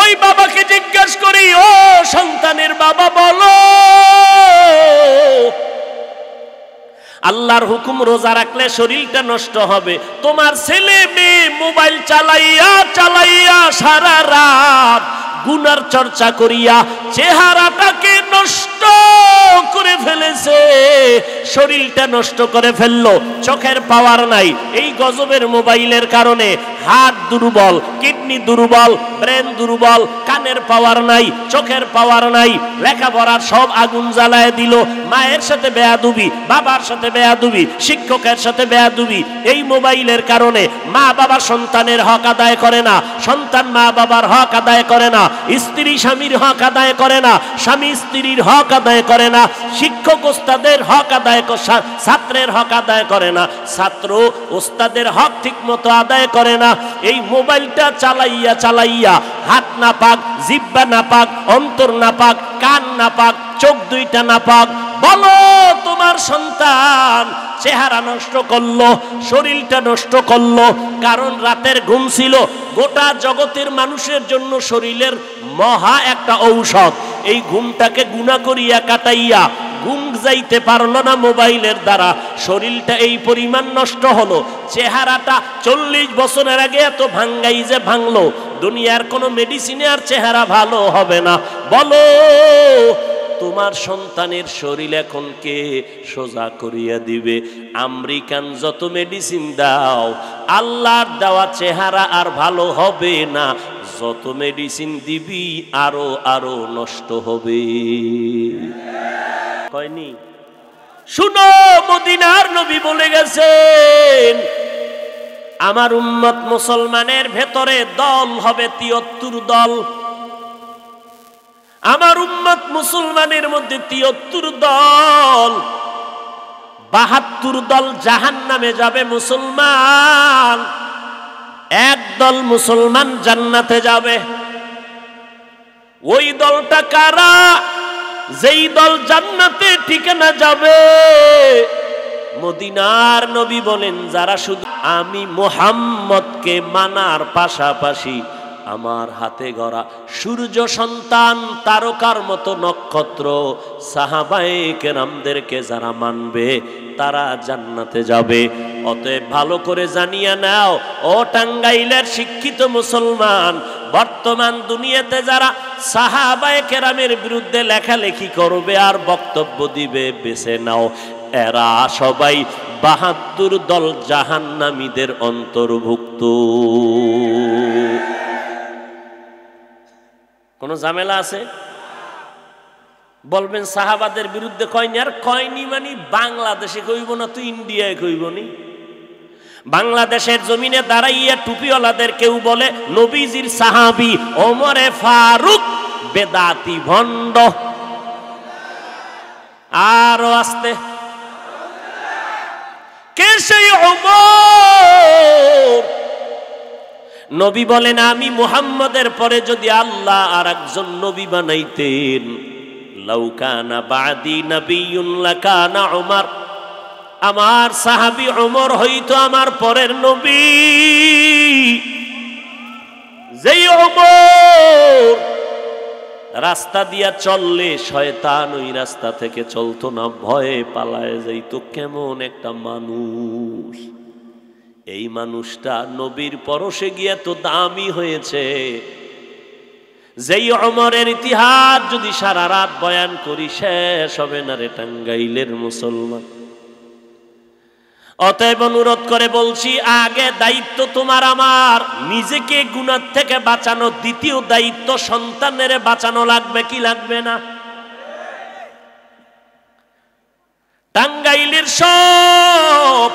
ওই বাবাকে জিজ্ঞেস করি ও সন্তানের বাবা বলো আল্লাহর হুকুম রোজা রাখলে শরীরটা নষ্ট হবে তোমার ছেলে মেয়ে মোবাইল চালাইয়া চালাইয়া সারা রাত গুনার চর্চা করিয়া চেহারাটাকে নষ্ট করে ফেলেছে শরীরটা নষ্ট করে ফেললো চোখের পাওয়ার নাই এই গজবের মোবাইলের কারণে হাত দুর্বল কিডনি দুর্বল ব্রেন দুর্বল কানের পাওয়ার নাই চোখের পাওয়ার নাই লেখাপড়ার সব আগুন জ্বালায় দিল মায়ের সাথে বেয়াদুবি বাবার সাথে বেয়াদুবি শিক্ষকের সাথে বেয়াদুবি এই মোবাইলের কারণে মা বাবা সন্তানের হক আদায় করে না সন্তান মা বাবার হক আদায় করে না স্ত্রী স্বামীর হক আদায় করে না স্বামী স্ত্রীর হক আদায় করে না শিক্ষক ওস্তাদের হক আদায় ছাত্রের হক আদায় করে না ছাত্র ওস্তাদের হক ঠিক মতো আদায় করে না এই মোবাইলটা চালাইয়া চালাইয়া হাত না পাক জিব্বা না পাক অন্তর না পাক কান না পাক চোখ দুইটা না পাক বলো তোমার সন্তান চেহারা নষ্ট করলো শরীরটা নষ্ট করলো কারণ রাতের ঘুম ছিল গোটা জগতের মানুষের জন্য শরীরের মহা একটা ঔষধ এই ঘুমটাকে গুণা করিয়া কাটাইয়া ঘুম যাইতে পারলো না মোবাইলের দ্বারা শরীরটা এই পরিমাণ নষ্ট হলো চেহারাটা চল্লিশ বছরের আগে এত ভাঙ্গাই যে ভাঙলো দুনিয়ার কোনো মেডিসিনে আর চেহারা ভালো হবে না বলো তোমার সন্তানের শরীর এখন কে সোজা করিয়া দিবে আমেরিকান যত মেডিসিন দাও আল্লাহর দেওয়া চেহারা আর ভালো হবে না যত মেডিসিন দিবি আরো আরো নষ্ট হবে হয়নি শুনো মদিনার নবী বলে গেছেন আমার উম্মত মুসলমানের ভেতরে দল হবে তিয়ত্তর দল আমার উম্মত মুসলমানের মধ্যে তিয়াত্তর দল বাহাত্তর দল জাহান নামে যাবে মুসলমান এক দল মুসলমান জান্নাতে যাবে ওই দলটা কারা যেই দল জান্নাতে ঠিকানা যাবে মদিনার নবী বলেন যারা শুধু আমি মোহাম্মদকে মানার পাশাপাশি আমার হাতে গড়া সূর্য সন্তান তারকার মতো নক্ষত্র সাহাবাইকে কেরামদেরকে যারা মানবে তারা জান্নাতে যাবে অতএব ভালো করে জানিয়া নাও ও টাঙ্গাইলের শিক্ষিত মুসলমান বর্তমান দুনিয়াতে যারা সাহাবায় কেরামের বিরুদ্ধে লেখালেখি করবে আর বক্তব্য দিবে বেছে নাও এরা সবাই বাহাত্তর দল জাহান্নামীদের অন্তর্ভুক্ত কোনো ঝামেলা আছে বলবেন সাহাবাদের বিরুদ্ধে কয়নি আর কয়নি মানে বাংলাদেশে কইব না তুই ইন্ডিয়ায় কইব নি বাংলাদেশের জমিনে দাঁড়াইয়া টুপিওয়ালাদের কেউ বলে নবীজির সাহাবি ওমরে ফারুক বেদাতি ভণ্ড আরো আসতে কে সেই ওমর নবী বলেন আমি মুহাম্মাদের পরে যদি আল্লাহ আর একজন নবী বানাইতেন লাউকানা বাদি নবীনা ওমার আমার সাহাবি অমর হইতো আমার পরের নবী যেই ওমর রাস্তা দিয়া চললে শয়তান ওই রাস্তা থেকে চলতো না ভয়ে পালায় যাইতো কেমন একটা মানুষ এই মানুষটা নবীর পরশে গিয়া তো দামি হয়েছে যেই অমরের ইতিহাস যদি সারা রাত বয়ান করি শেষ হবে না রে টাঙ্গাইলের মুসলমান অতএব অনুরোধ করে বলছি আগে দায়িত্ব তোমার আমার নিজেকে গুণার থেকে বাঁচানো দ্বিতীয় দায়িত্ব সন্তানের বাঁচানো লাগবে কি লাগবে না টাঙ্গাইলের সব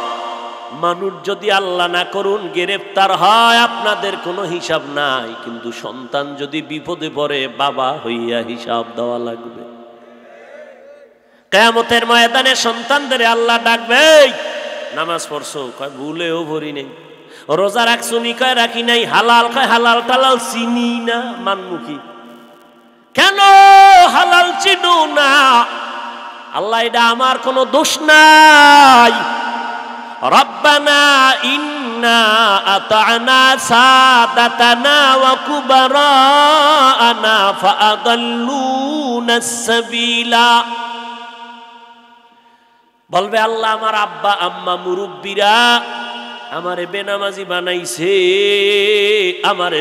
মানুষ যদি আল্লাহ না করুন গ্রেফতার হয় আপনাদের কোনো হিসাব নাই কিন্তু সন্তান যদি বিপদে পড়ে বাবা হইয়া হিসাব দেওয়া লাগবে কেয়ামতের ময়দানে সন্তানদের আল্লাহ ডাকবে নামাজ পড়ছো কয় ভুলেও ভরি নেই রোজা নি কয় রাখি নাই হালাল কয় হালাল টালাল চিনি না মানমুখী কেন হালাল চিনু না আল্লাহ এটা আমার কোনো দোষ নাই ربنا إنا أطعنا سادتنا وكبراءنا فأضلونا السبيلا বলবে আল্লাহ আমার আব্বা আম্মা মুরব্বীরা আমারে বেনামাজি বানাইছে আমারে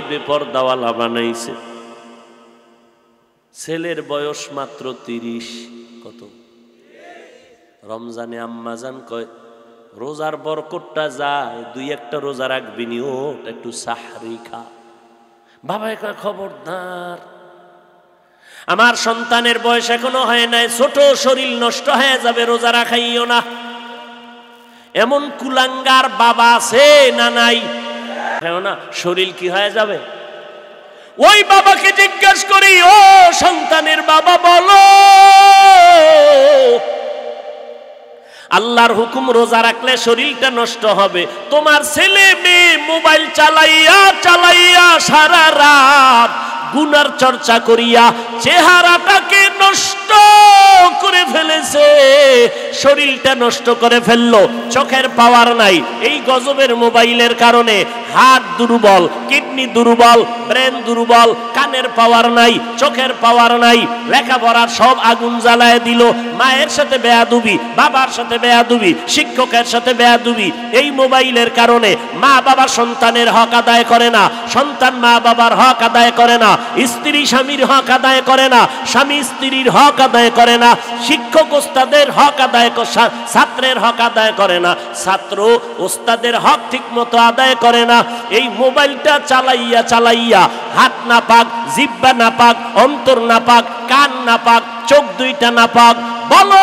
দাওয়ালা বানাইছে ছেলের বয়স মাত্র তিরিশ কত রমজানে আম্মাজান কয় রোজার বরকতটা যায় দুই একটা রোজা রাখবি নি একটু সাহারি খা বাবা একা খবরদার আমার সন্তানের বয়স এখনো হয় নাই ছোট শরীর নষ্ট হয়ে যাবে রোজা রাখাইও না এমন কুলাঙ্গার বাবা আছে না নাই হ্যাঁ না শরীর কি হয়ে যাবে ওই বাবাকে জিজ্ঞেস করি ও সন্তানের বাবা বলো আল্লাহর হুকুম রোজা রাখলে শরীরটা নষ্ট হবে তোমার ছেলে মেয়ে মোবাইল চালাইয়া চালাইয়া সারা রাত গুনার চর্চা করিয়া চেহারাটাকে নষ্ট করে ফেলেছে শরীরটা নষ্ট করে ফেললো চোখের পাওয়ার নাই এই গজবের মোবাইলের কারণে হাত দুর্বল কিডনি দুর্বল ব্রেন দুর্বল কানের পাওয়ার নাই চোখের পাওয়ার নাই লেখাপড়ার সব আগুন জ্বালায় দিল মায়ের সাথে বেয়াদুবি বাবার সাথে বেয়াদুবি শিক্ষকের সাথে বেয়াদুবি এই মোবাইলের কারণে মা বাবা সন্তানের হক আদায় করে না সন্তান মা বাবার হক আদায় করে না স্ত্রী স্বামীর হক আদায় করে না স্বামী স্ত্রীর হক আদায় করে না না শিক্ষক ওস্তাদের হক আদায় ছাত্রের হক আদায় করে না ছাত্র ওস্তাদের হক ঠিক মতো আদায় করে না এই মোবাইলটা চালাইয়া চালাইয়া হাত না পাক জিব্বা না পাক অন্তর না পাক কান না পাক চোখ দুইটা না পাক বলো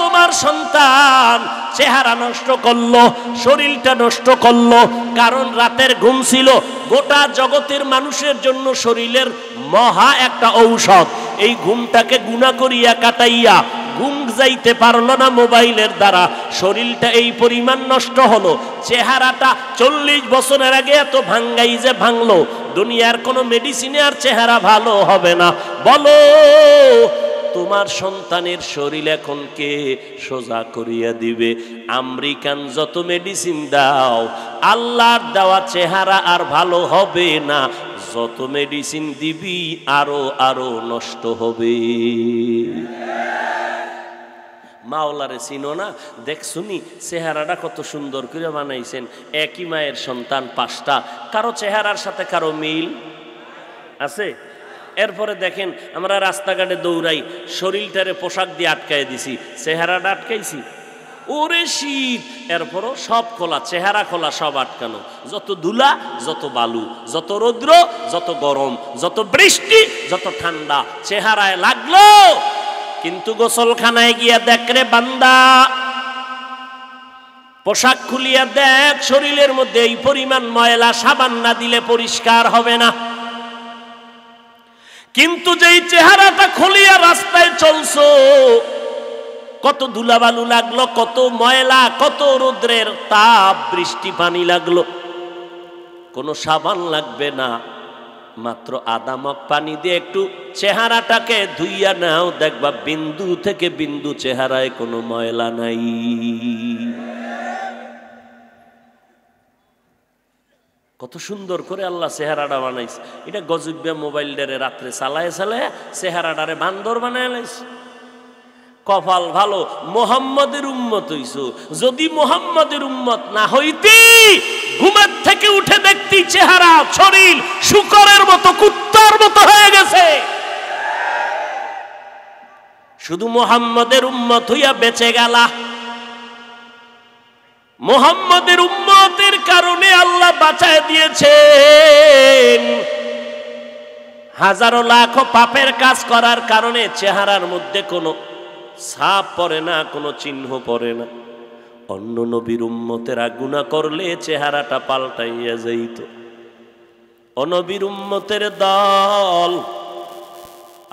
তোমার সন্তান চেহারা নষ্ট করলো শরীরটা নষ্ট করলো কারণ রাতের ঘুম ছিল গোটা জগতের মানুষের জন্য শরীরের মহা একটা ঔষধ এই ঘুমটাকে গুণা করিয়া কাটাইয়া ঘুম যাইতে পারল না মোবাইলের দ্বারা শরীরটা এই পরিমাণ নষ্ট হলো চেহারাটা চল্লিশ বছরের আগে এত ভাঙ্গাই যে ভাঙলো দুনিয়ার কোনো মেডিসিনে আর চেহারা ভালো হবে না বলো তোমার সন্তানের শরীর এখন কে সোজা করিয়া দিবে আমেরিকান যত মেডিসিন দাও আল্লাহর দেওয়া চেহারা আর ভালো হবে না যত মেডিসিন দিবি আরো আরো নষ্ট হবে মাওলারে চিনো না দেখছুনি চেহারাটা কত সুন্দর করে বানাইছেন একই মায়ের সন্তান পাঁচটা কারো চেহারার সাথে কারো মিল আছে এরপরে দেখেন আমরা রাস্তাঘাটে দৌড়াই শরীরটারে পোশাক দিয়ে আটকায় দিছি চেহারাটা আটকাইছি ওরে শীত এরপরও সব খোলা চেহারা খোলা সব আটকানো যত ধুলা যত বালু যত রৌদ্র যত গরম যত বৃষ্টি যত ঠান্ডা চেহারায় লাগলো কিন্তু গোসলখানায় গিয়া দেখ রে বান্দা পোশাক খুলিয়া দেখ শরীরের মধ্যে এই পরিমাণ ময়লা সাবান না দিলে পরিষ্কার হবে না কিন্তু যেই চেহারাটা খুলিয়া রাস্তায় চলছো কত ধুলাবালু লাগলো কত ময়লা কত রৌদ্রের তাপ বৃষ্টি পানি লাগলো কোনো সাবান লাগবে না মাত্র আদামক পানি দিয়ে একটু চেহারাটাকে ধুইয়া নাও দেখবা বিন্দু থেকে বিন্দু চেহারায় কোনো ময়লা নাই কত সুন্দর করে আল্লাহ চেহারাটা বানাইছে এটা গজব্যা মোবাইল ডেরে রাত্রে চালায় চালায় চেহারাটারে বান্দর বানায় লাইছে কপাল ভালো মোহাম্মদের উম্মত হইছো যদি মোহাম্মদের উম্মত না হইতি ঘুমের থেকে উঠে দেখতি চেহারা শরীর শুকরের মতো কুত্তার মতো হয়ে গেছে শুধু মোহাম্মদের উম্মত হইয়া বেঁচে গেলা মোহাম্মদের উম্মতের কারণে আল্লাহ বাঁচায় দিয়েছেন হাজারো লাখ পাপের কাজ করার কারণে চেহারার মধ্যে কোনো ছাপ পড়ে না কোনো চিহ্ন পড়ে না অন্য নবীর উম্মতেরা গুণা করলে চেহারাটা পাল্টাইয়া যাইত অনবীর উম্মতের দল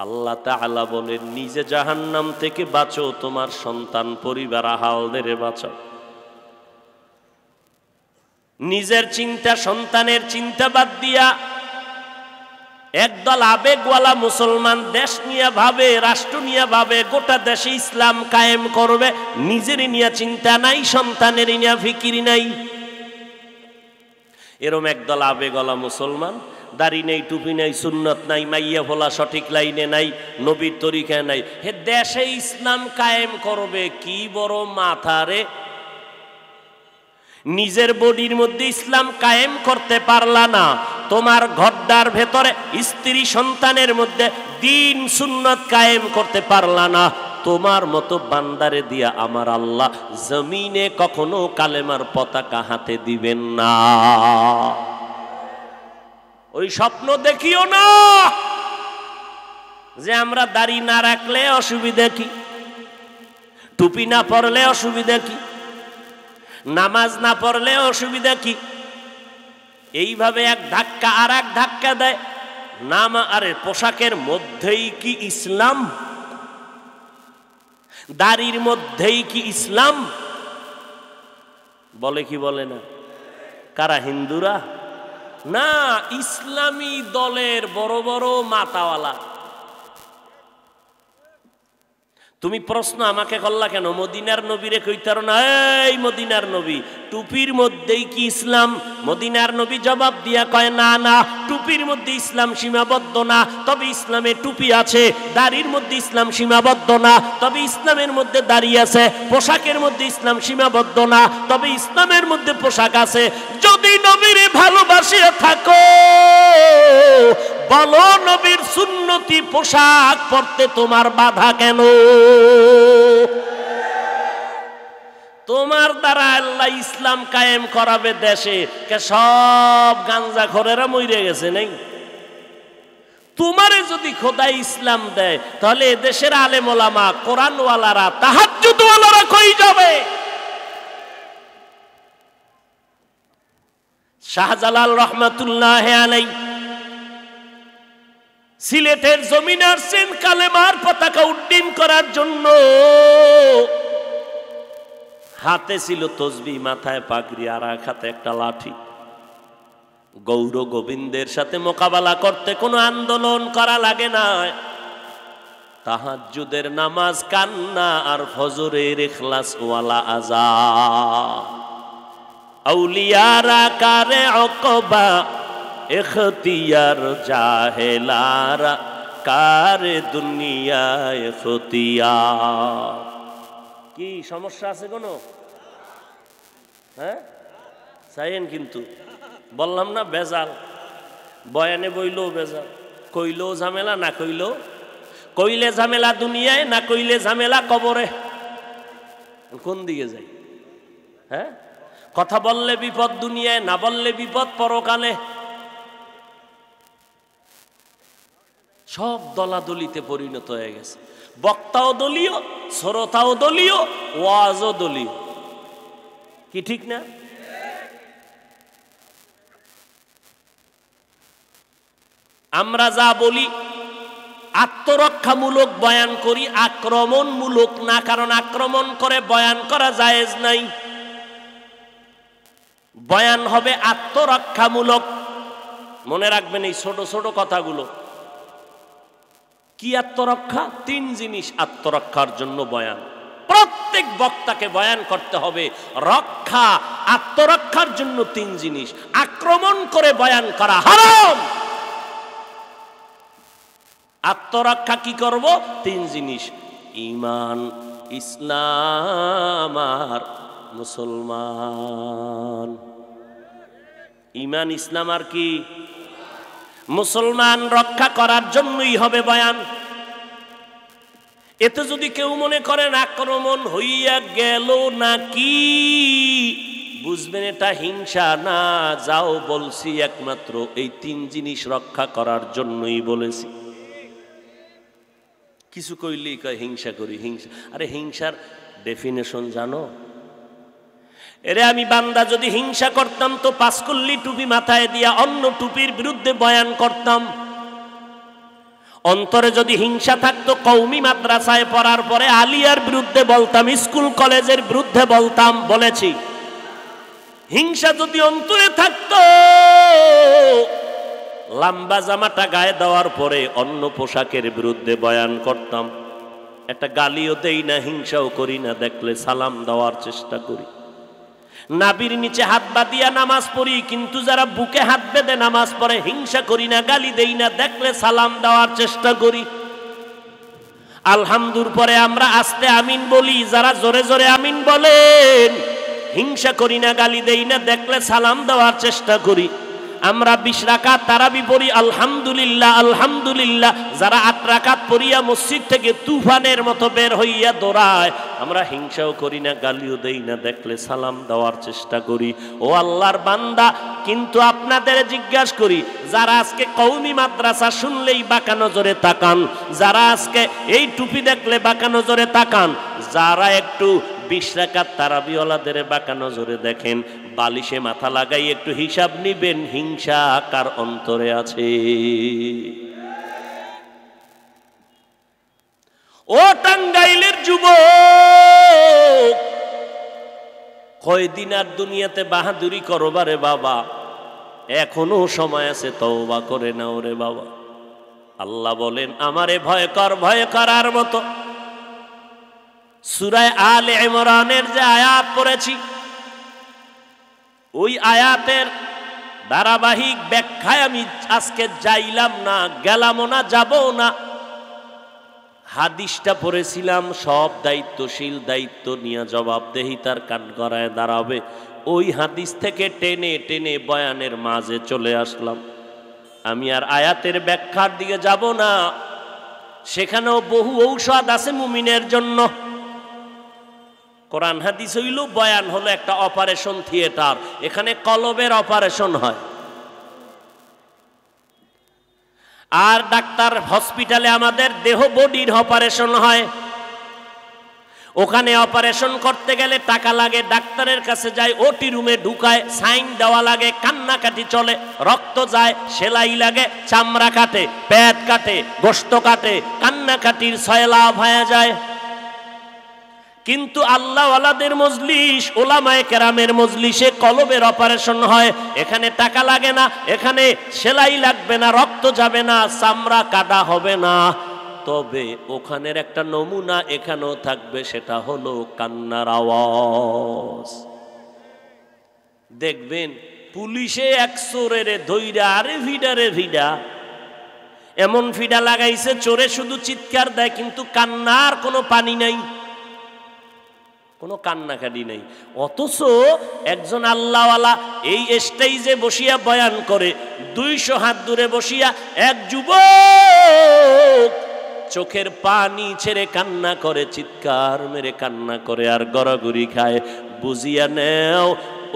আল্লাহ তালা বলেন নিজে জাহান্নাম থেকে বাঁচো তোমার সন্তান পরিবার আহালদের বাঁচাও নিজের চিন্তা সন্তানের চিন্তা বাদ দিয়া একদল আবেগওয়ালা মুসলমান দেশ নিয়ে ভাবে রাষ্ট্র নিয়ে ভাবে গোটা দেশে ইসলাম কায়েম করবে নিজেরই নিয়ে চিন্তা নাই সন্তানের নিয়ে ফিকিরি নাই এরম একদল আবেগওয়ালা মুসলমান দাড়ি নেই টুপি নেই সুন্নত নাই মাইয়া ভোলা সঠিক লাইনে নাই নবীর তরিকা নাই হে দেশে ইসলাম কায়েম করবে কি বড় মাথারে নিজের বডির মধ্যে ইসলাম কায়েম করতে পারলা না তোমার ঘরদার ভেতরে স্ত্রী সন্তানের মধ্যে দিন সুন্নত কায়েম করতে পারলা না তোমার মতো বান্দারে দিয়া আমার আল্লাহ জমিনে কখনো কালেমার পতাকা হাতে দিবেন না ওই স্বপ্ন দেখিও না যে আমরা দাড়ি না রাখলে অসুবিধা কি টুপি না পরলে অসুবিধা কি নামাজ না পড়লে অসুবিধা কি এইভাবে এক ধাক্কা আর এক ধাক্কা দেয় নাম আরে পোশাকের মধ্যেই কি ইসলাম দাড়ির মধ্যেই কি ইসলাম বলে কি বলে না কারা হিন্দুরা না ইসলামী দলের বড় বড় মাতাওয়ালা তুমি প্রশ্ন আমাকে করলা কেন মদিনার নবীরে কইতার না এই মদিনার নবী টুপির মধ্যেই কি ইসলাম মদিনার নবী জবাব দিয়া কয় না না টুপির মধ্যে ইসলাম সীমাবদ্ধ না তবে ইসলামে টুপি আছে দাড়ির মধ্যে ইসলাম সীমাবদ্ধ না তবে ইসলামের মধ্যে দাঁড়িয়ে আছে পোশাকের মধ্যে ইসলাম সীমাবদ্ধ না তবে ইসলামের মধ্যে পোশাক আছে যদি নবীরে ভালোবাসিয়া থাকো বলো নবীর সুন্নতি পোশাক পরতে তোমার বাধা কেন তোমার দ্বারা আল্লাহ ইসলাম কায়েম করাবে দেশে কে সব গাঞ্জা ঘরেরা মরে গেছে নেই তোমারে যদি খোদাই ইসলাম দেয় তাহলে দেশের আলেমোলামা কোরআনওয়ালারা তাহাজুদওয়ালারা কই যাবে শাহজালাল রহমাতুল্লাহ আলাই সিলেটের জমিনার সেন কালেমার পতাকা উড্ডীন করার জন্য হাতে ছিল তসবি মাথায় পাগড়ি আর এক হাতে একটা লাঠি গৌর গোবিন্দের সাথে মোকাবেলা করতে কোনো আন্দোলন করা লাগে না তাহাজুদের নামাজ কান্না আর ফজরের ওয়ালা আজা আউলিয়ারা কারে অকবা এখতিয়ার জাহেলারা কার দুনিয়া এখতিয়া কি সমস্যা আছে কোনো হ্যাঁ চাইন কিন্তু বললাম না বেজাল বয়ানে বইলেও বেজাল কইলেও ঝামেলা না কইলেও কইলে ঝামেলা দুনিয়ায় না কইলে ঝামেলা কবরে কোন দিকে যাই হ্যাঁ কথা বললে বিপদ দুনিয়ায় না বললে বিপদ পরকালে সব দলাদলিতে পরিণত হয়ে গেছে বক্তাও দলীয় শ্রোতাও দলীয় ওয়াজও দলীয় কি ঠিক না আমরা যা বলি আত্মরক্ষামূলক বয়ান করি আক্রমণমূলক না কারণ আক্রমণ করে বয়ান করা জায়েজ নাই বয়ান হবে আত্মরক্ষামূলক মনে রাখবেন এই ছোট ছোট কথাগুলো কি আত্মরক্ষা তিন জিনিস আত্মরক্ষার জন্য বয়ান প্রত্যেক বক্তাকে বয়ান করতে হবে রক্ষা আত্মরক্ষার জন্য তিন জিনিস আক্রমণ করে বয়ান করা হারাম আত্মরক্ষা কি করব তিন জিনিস ইমান ইসলাম আর মুসলমান ইমান ইসলাম আর কি মুসলমান রক্ষা করার জন্যই হবে বয়ান এতে যদি কেউ মনে করেন আক্রমণ হইয়া গেল নাকি বুঝবেন এটা হিংসা না যাও বলছি একমাত্র এই তিন জিনিস রক্ষা করার জন্যই বলেছি কিছু কইলেই কয় হিংসা করি হিংসা আরে হিংসার ডেফিনেশন জানো এরে আমি বান্দা যদি হিংসা করতাম তো পাঁচকল্লি টুপি মাথায় দিয়া অন্য টুপির বিরুদ্ধে বয়ান করতাম অন্তরে যদি হিংসা থাকতো কৌমি মাদ্রাসায় পড়ার পরে আলিয়ার বিরুদ্ধে বলতাম স্কুল কলেজের বিরুদ্ধে বলতাম বলেছি হিংসা যদি অন্তরে থাকতো লাম্বা জামাটা গায়ে দেওয়ার পরে অন্য পোশাকের বিরুদ্ধে বয়ান করতাম একটা গালিও দেই না হিংসাও করি না দেখলে সালাম দেওয়ার চেষ্টা করি নাবির নিচে হাত বাঁধিয়া নামাজ পড়ি কিন্তু যারা বুকে হাত বেঁধে নামাজ পড়ে হিংসা করি না গালি দেই না দেখলে সালাম দেওয়ার চেষ্টা করি আলহামদুর পরে আমরা আস্তে আমিন বলি যারা জোরে জোরে আমিন বলেন হিংসা করি না গালি দেই না দেখলে সালাম দেওয়ার চেষ্টা করি আমরা বিশ রাকাত তারাবি পড়ি আলহামদুলিল্লাহ আলহামদুলিল্লাহ যারা আট রাকাত পড়িয়া মসজিদ থেকে তুফানের মতো বের হইয়া দৌড়ায় আমরা হিংসাও করি না গালিও দেই না দেখলে সালাম দেওয়ার চেষ্টা করি ও আল্লাহর বান্দা কিন্তু আপনাদের জিজ্ঞাসা করি যারা আজকে কৌমি মাদ্রাসা শুনলেই বাঁকা নজরে তাকান যারা আজকে এই টুপি দেখলে বাঁকা নজরে তাকান যারা একটু বিশ রাকাত তারাবিওয়ালাদের বাঁকা নজরে দেখেন বালিশে মাথা লাগাই একটু হিসাব নিবেন হিংসা কার অন্তরে আছে ও টাঙ্গাইলের যুব কয়দিন আর দুনিয়াতে বাহাদুরি করবা রে বাবা এখনো সময় আছে তওবা করে নাও রে বাবা আল্লাহ বলেন আমারে ভয় কর ভয় করার মতো সুরায় আল এমরানের যে আয়াত পড়েছি ওই আয়াতের ধারাবাহিক ব্যাখ্যায় আমি আজকে যাইলাম না গেলামও না যাব না হাদিসটা পড়েছিলাম সব দায়িত্বশীল দায়িত্ব নিয়ে জবাবদেহিতার কান করায় দাঁড়াবে ওই হাদিস থেকে টেনে টেনে বয়ানের মাঝে চলে আসলাম আমি আর আয়াতের ব্যাখ্যার দিকে যাব না সেখানেও বহু ঔষধ আছে মুমিনের জন্য কোরআন হাদিস হইল বয়ান হলো একটা অপারেশন থিয়েটার এখানে কলবের অপারেশন হয় আর ডাক্তার হসপিটালে আমাদের দেহ বডির অপারেশন হয় ওখানে অপারেশন করতে গেলে টাকা লাগে ডাক্তারের কাছে যায় ওটি রুমে ঢুকায় সাইন দেওয়া লাগে কান্নাকাটি চলে রক্ত যায় সেলাই লাগে চামড়া কাটে প্যাট কাটে গোস্ত কাটে কান্নাকাটির সয়লা ভায়া যায় কিন্তু আল্লাহ আলাদের মজলিস ওলামায় কেরামের মজলিসে কলবের অপারেশন হয় এখানে টাকা লাগে না এখানে সেলাই লাগবে না রক্ত যাবে না চামড়া কাটা হবে না তবে ওখানের একটা নমুনা এখানেও থাকবে সেটা হলো কান্নার আওয়াজ দেখবেন পুলিশে এক চোরের ধৈরা আরে ভিডা রে ভিডা এমন ফিডা লাগাইছে চোরে শুধু চিৎকার দেয় কিন্তু কান্নার কোনো পানি নাই কোনো কান্নাকাটি নেই অথচ একজন আল্লাহওয়ালা এই স্টেজে বসিয়া বয়ান করে দুইশো হাত দূরে বসিয়া এক যুব চোখের পানি ছেড়ে কান্না করে চিৎকার মেরে কান্না করে আর গড়াগড়ি খায় বুঝিয়া নেও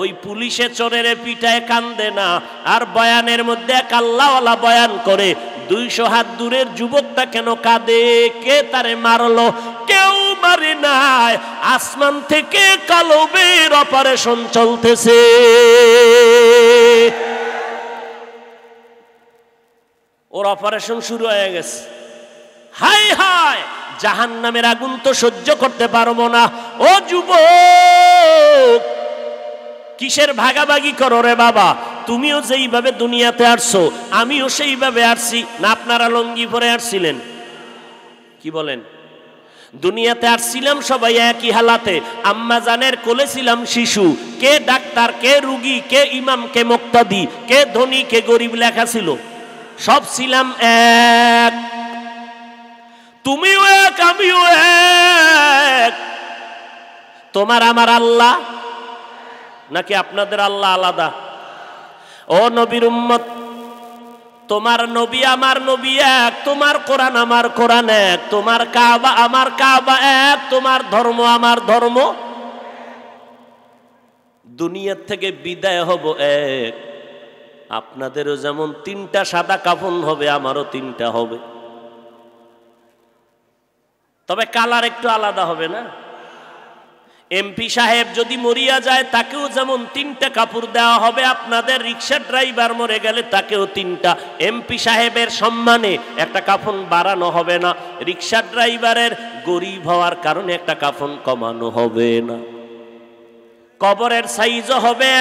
ওই পুলিশে চোরের পিঠায় কান্দে না আর বয়ানের মধ্যে এক আল্লাহওয়ালা বয়ান করে দুইশো হাত দূরের যুবকটা কেন কাঁদে কে তারে মারলো কেউ পারি নাই আসমান থেকে কালবের অপারেশন চলতেছে ওর অপারেশন শুরু হয়ে গেছে হাই হাই জাহান নামের আগুন তো সহ্য করতে পারবো না ও যুব কিসের ভাগাভাগি করো রে বাবা তুমিও যেইভাবে দুনিয়াতে আসছো আমিও সেইভাবে আসছি না আপনারা লঙ্গি পরে আসছিলেন কি বলেন দুনিয়াতে আর ছিলাম সবাই একই হালাতে আম্মা জানের কোলে ছিলাম শিশু কে ডাক্তার কে রুগী কে ইমাম কে মুক্তাদি কে ধনী কে গরিব লেখা ছিল সব ছিলাম এক তুমিও এক আমিও এক তোমার আমার আল্লাহ নাকি আপনাদের আল্লাহ আলাদা ও নবীর উম্মত তোমার নবী আমার নবী এক তোমার কোরআন আমার কোরআন এক তোমার কাবা আমার কাবা এক তোমার ধর্ম আমার ধর্ম দুনিয়ার থেকে বিদায় হব এক আপনাদেরও যেমন তিনটা সাদা কাফন হবে আমারও তিনটা হবে তবে কালার একটু আলাদা হবে না এমপি সাহেব যদি মরিয়া যায় তাকেও যেমন তিনটা কাপড় দেওয়া হবে আপনাদের রিক্সা ড্রাইভার মরে গেলে তাকেও তিনটা এমপি সাহেবের সম্মানে একটা কাফন বাড়ানো হবে না রিক্সা ড্রাইভারের গরিব হওয়ার কারণে একটা কাফন কমানো হবে না কবরের সাইজও হবে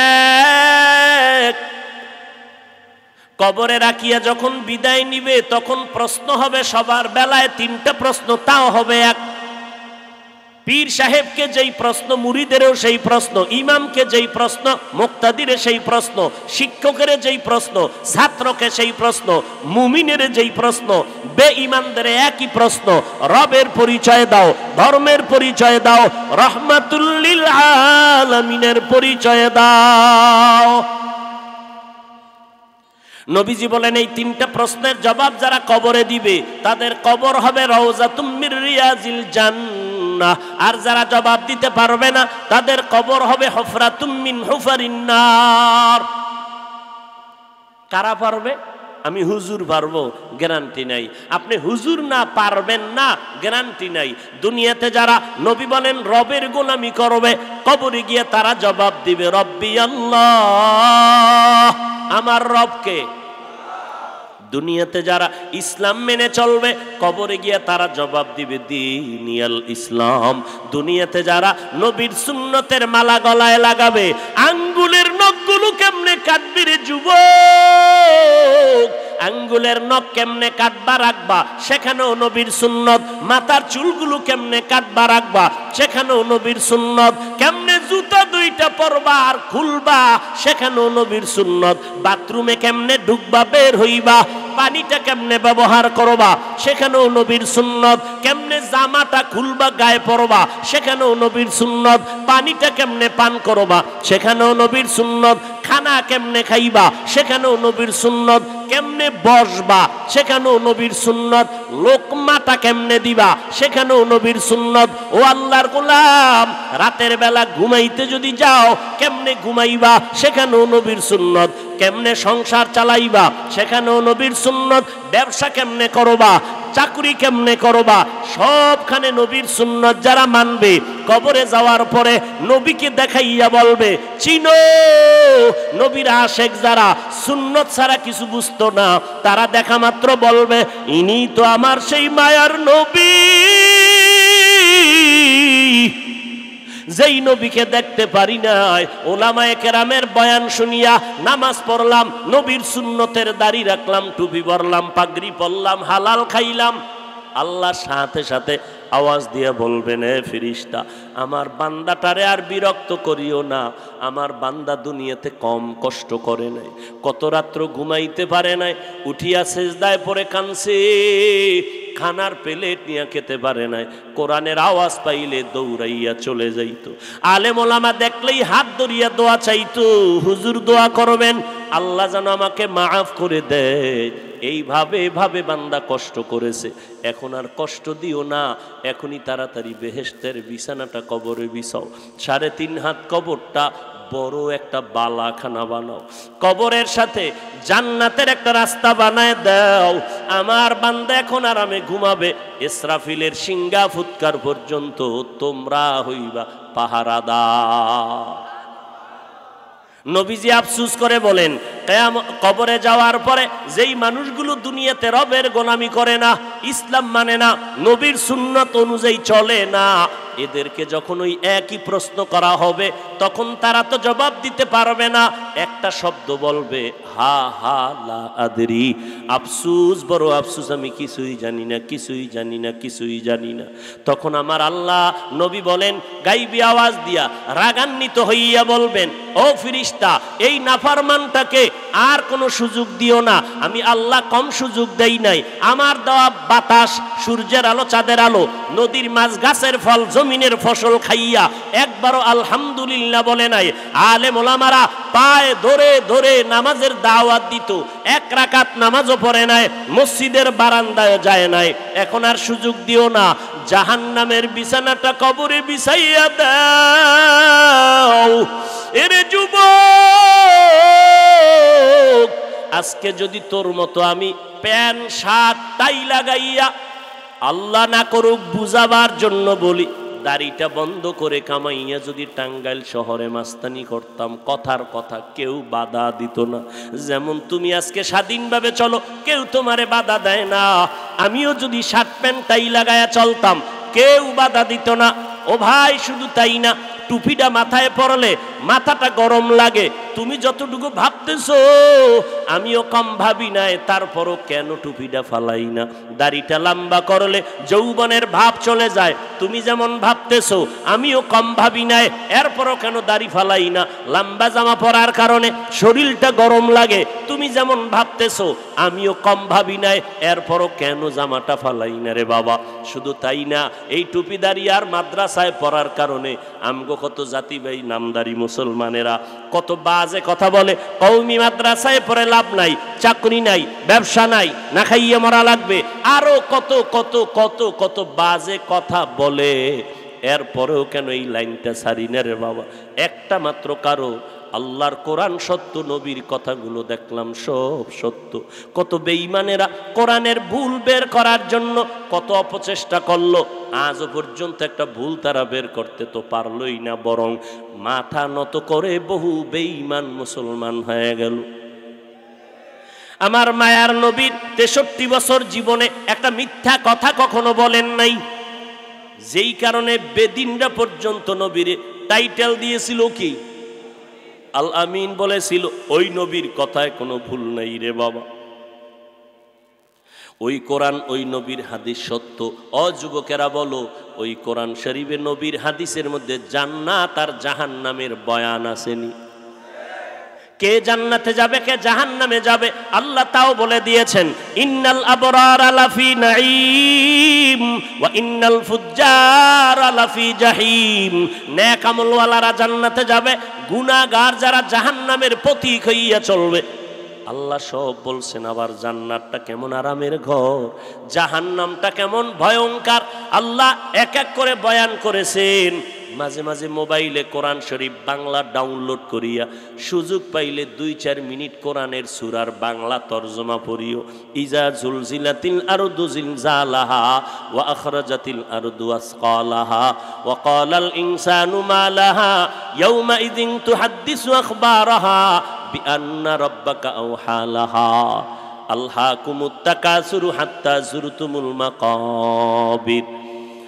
কবরে রাখিয়া যখন বিদায় নিবে তখন প্রশ্ন হবে সবার বেলায় তিনটা প্রশ্ন তাও হবে এক পীর সাহেবকে যেই প্রশ্ন মুড়িদেরও সেই প্রশ্ন ইমামকে যেই প্রশ্ন মুক্তাদিরে সেই প্রশ্ন শিক্ষকের যেই প্রশ্ন ছাত্রকে সেই প্রশ্ন মুমিনের যেই প্রশ্ন বে ইমানদের একই প্রশ্ন রবের পরিচয় দাও ধর্মের পরিচয় দাও রহমাতুল্লিল আলমিনের পরিচয় দাও নবীজি বলেন এই তিনটা প্রশ্নের জবাব যারা কবরে দিবে তাদের কবর হবে রওজা তুমির রিয়াজিল আর যারা জবাব দিতে পারবে না তাদের কবর হবে হফরা তুমিন হুফারিন্নার কারা পারবে আমি হুজুর পারবো গ্যারান্টি নাই আপনি হুজুর না পারবেন না গ্যারান্টি নাই দুনিয়াতে যারা নবী বলেন রবের গোলামি করবে কবরে গিয়ে তারা জবাব দিবে রব্বি আল্লাহ আমার রবকে দুনিয়াতে যারা ইসলাম মেনে চলবে কবরে গিয়া তারা জবাব দিবে দিনিয়াল ইসলাম দুনিয়াতে যারা নবীর সুন্নতের মালা গলায় লাগাবে আঙ্গুলের নখগুলো কেমনে কাটবি রে যুব আঙ্গুলের নখ কেমনে কাটবা রাখবা সেখানেও নবীর সুন্নত মাথার চুলগুলো কেমনে কাটবা রাখবা সেখানেও নবীর সুন্নত কেমন দুইটা পরবা আর খুলবা সেখানেও নবীর সুন্নত বাথরুমে কেমনে ঢুকবা বের হইবা পানিটা কেমনে ব্যবহার করবা সেখানেও নবীর সুন্নত কেমনে জামাটা খুলবা গায়ে পরবা সেখানেও নবীর সুন্নত পানিটা কেমনে পান করবা সেখানেও নবীর সুন্নত খানা কেমনে খাইবা সেখানেও নবীর সুন্নত কেমনে বসবা সেখানেও নবীর সুন্নত লোকমাটা কেমনে দিবা সেখানেও নবীর সুন্নত ও আল্লাহর গোলাম রাতের বেলা ঘুমাইতে যদি যাও কেমনে ঘুমাইবা সেখানেও নবীর সুন্নত কেমনে সংসার চালাইবা সেখানেও নবীর সুন্নত ব্যবসা কেমনে করবা চাকরি কেমনে করবা সবখানে নবীর সুন্নত যারা মানবে কবরে যাওয়ার পরে নবীকে দেখাইয়া বলবে চিনো নবীর আশেক যারা সুন্নত ছাড়া কিছু বুঝতো না তারা দেখা মাত্র বলবে ইনি তো আমার সেই মায়ার নবী যেই নবীকে দেখতে পারি নাই ওলামায় কেরামের বয়ান শুনিয়া নামাজ পড়লাম নবীর সুন্নতের দাড়ি রাখলাম টুপি পরলাম পাগড়ি পরলাম হালাল খাইলাম আল্লাহ সাথে সাথে আওয়াজ দিয়ে বলবেন এ ফিরিস্তা আমার বান্দাটারে আর বিরক্ত করিও না আমার বান্দা দুনিয়াতে কম কষ্ট করে নাই কত রাত্র ঘুমাইতে পারে নাই উঠিয়া সেজদায় পরে কানছে খানার প্লেট নিয়ে খেতে পারে নাই কোরআনের আওয়াজ পাইলে দৌড়াইয়া চলে যাইত মোলামা দেখলেই হাত ধরিয়া দোয়া চাইতো হুজুর দোয়া করবেন আল্লাহ যেন আমাকে মাফ করে দেয় এইভাবে এভাবে বান্দা কষ্ট করেছে এখন আর কষ্ট দিও না এখনই তাড়াতাড়ি বেহেস্তের বিছানাটা কবরে বিছাও সাড়ে তিন হাত কবরটা বড় একটা বালাখানা বানাও কবরের সাথে জান্নাতের একটা রাস্তা বানায় দাও আমার বান্দা এখন আরামে ঘুমাবে এসরাফিলের সিঙ্গা ফুৎকার পর্যন্ত তোমরা হইবা পাহারাদা নবীজি আফসুস করে বলেন কেয়াম কবরে যাওয়ার পরে যেই মানুষগুলো দুনিয়াতে রবের গোলামি করে না ইসলাম মানে না নবীর সুন্নত অনুযায়ী চলে না এদেরকে যখন ওই একই প্রশ্ন করা হবে তখন তারা তো জবাব দিতে পারবে না একটা শব্দ বলবে হা হা লা আদরি আফসুস বড় আফসুস আমি কিছুই জানি না কিছুই জানি না কিছুই জানি না তখন আমার আল্লাহ নবী বলেন গাইবি আওয়াজ দিয়া রাগান্বিত হইয়া বলবেন ও ফিরিস্তা এই নাফারমানটাকে আর কোনো সুযোগ দিও না আমি আল্লাহ কম সুযোগ দেই নাই আমার দেওয়া বাতাস সূর্যের আলো চাঁদের আলো নদীর মাছ গাছের ফল জমি জমিনের ফসল খাইয়া একবারও আলহামদুলিল্লাহ বলে নাই আলে মোলামারা পায়ে ধরে ধরে নামাজের দাওয়াত দিত এক রাকাত নামাজও পড়ে নাই মসজিদের বারান্দায় যায় নাই এখন আর সুযোগ দিও না জাহান নামের বিছানাটা কবরে বিছাইয়া দাও এরে যুব আজকে যদি তোর মতো আমি প্যান্ট শার্ট তাই লাগাইয়া আল্লাহ না করুক বুঝাবার জন্য বলি দাড়িটা বন্ধ করে কামাইয়া যদি টাঙ্গাইল শহরে মাস্তানি করতাম কথার কথা কেউ বাধা দিত না যেমন তুমি আজকে স্বাধীনভাবে চলো কেউ তোমারে বাধা দেয় না আমিও যদি শার্ট প্যান্ট লাগায়া চলতাম কেউ বাধা দিত না ও ভাই শুধু তাই না টুপিটা মাথায় পরলে মাথাটা গরম লাগে তুমি যতটুকু ভাবতেছ আমিও কম ভাবি নাই তারপরও কেন টুপিটা ফালাই না দাড়িটা লম্বা করলে যৌবনের ভাব চলে যায় তুমি যেমন ভাবতেছ আমিও কম ভাবি নাই এরপরও কেন দাড়ি ফালাই না লম্বা জামা পরার কারণে শরীরটা গরম লাগে তুমি যেমন ভাবতেছ আমিও কম ভাবি নাই এরপরও কেন জামাটা ফালাই না রে বাবা শুধু তাই না এই টুপি দাঁড়িয়ে আর মাদ্রাসা মাদ্রাসায় পড়ার কারণে আমগো কত জাতিবাহী নামদারি মুসলমানেরা কত বাজে কথা বলে কৌমি মাদ্রাসায় পড়ে লাভ নাই চাকরি নাই ব্যবসা নাই না খাইয়ে মরা লাগবে আরও কত কত কত কত বাজে কথা বলে এরপরেও কেন এই লাইনটা সারি না রে বাবা একটা মাত্র কারো আল্লাহর কোরআন সত্য নবীর কথাগুলো দেখলাম সব সত্য কত বেঈমানেরা কোরআনের ভুল বের করার জন্য কত অপচেষ্টা করলো আজ পর্যন্ত একটা ভুল তারা বের করতে তো পারলই না বরং মাথা নত করে বহু বেঈমান মুসলমান হয়ে গেল আমার মায়ার নবীর তেষট্টি বছর জীবনে একটা মিথ্যা কথা কখনো বলেন নাই যেই কারণে বেদিনরা পর্যন্ত নবীর টাইটেল দিয়েছিল কি আল আমিন বলেছিল ওই নবীর কথায় কোনো ভুল নেই রে বাবা ওই কোরআন ওই নবীর হাদিস সত্য অযুবকেরা বলো ওই কোরআন শরীফে নবীর হাদিসের মধ্যে জান্নাত আর জাহান্নামের বয়ান আসেনি কে জান্নাতে যাবে কে জাহান নামে যাবে আল্লাহ তাও বলে দিয়েছেন ইন্নাল আবরার আলাফি নাইম ওয়া ইন্নাল ফুজ্জার আলাফি জাহিম নেক আমলওয়ালারা জান্নাতে যাবে গুনাহগার যারা জাহান নামের পথিক হইয়া চলবে আল্লাহ সব বলছেন আবার জান্নাতটা কেমন আরামের ঘর জাহান্নামটা কেমন ভয়ঙ্কর আল্লাহ এক এক করে বয়ান করেছেন মাঝে মাঝে মোবাইলে কোরআন শরীফ বাংলা ডাউনলোড করিয়া সুযোগ পাইলে দুই চার মিনিট কোরআনের সুরার বাংলা তর্জমা পড়িও ইজা জুলজিলাতিল আরো দুজিল জালাহা ও আখরাজাতিল আরো দুয়াস কলাহা ও কলাল ইনসানু মালাহা ইয়াউমা ইদিন তুহাদ্দিসু আখবারাহা বিআন্না রব্বাকা আওহালাহা লাহা আল্লাহ কুমুত্তাকাসুরু হাত্তা জুরতুমুল মাকাবির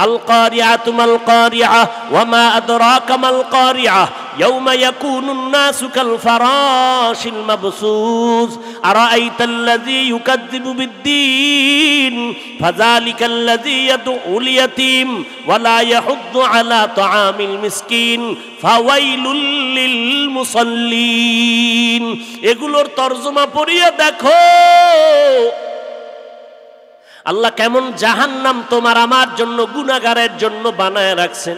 القارعة ما القارعة وما أدراك ما القارعة يوم يكون الناس كالفراش المبثوث أرأيت الذي يكذب بالدين فذلك الذي يدعو اليتيم ولا يحض على طعام المسكين فويل للمصلين يقول তর্জমা بريدك আল্লাহ কেমন জাহান্নাম তোমার আমার জন্য গুণাগারের জন্য বানায় রাখছেন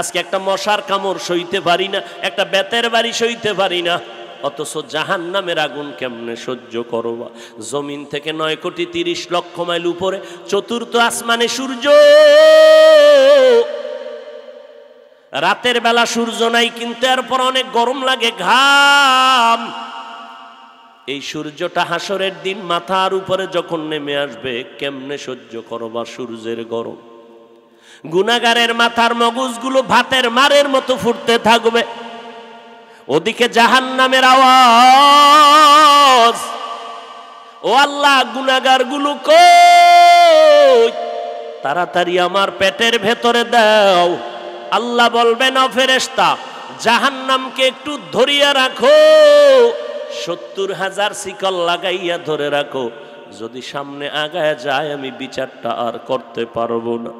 আজকে একটা মশার কামড় সইতে পারি না একটা বেতের বাড়ি সইতে পারি না অথচ জাহান নামের আগুন কেমনে সহ্য করবা জমিন থেকে নয় কোটি তিরিশ লক্ষ মাইল উপরে চতুর্থ আসমানে সূর্য রাতের বেলা সূর্য নাই কিন্তু এরপর অনেক গরম লাগে ঘাম এই সূর্যটা হাসরের দিন মাথার উপরে যখন নেমে আসবে কেমনে সহ্য করবা সূর্যের গরম গুণাগারের মাথার মগজগুলো ভাতের মারের মতো ফুটতে থাকবে ওদিকে জাহান নামের আওয়াজ ও আল্লাহ গুণাগার গুলো তাড়াতাড়ি আমার পেটের ভেতরে দাও আল্লাহ বলবেন অফেরেস্তা জাহান্নামকে একটু ধরিয়া রাখো সত্তর হাজার শিকল লাগাইয়া ধরে রাখো যদি সামনে আগায় যায় আমি বিচারটা আর করতে পারবো না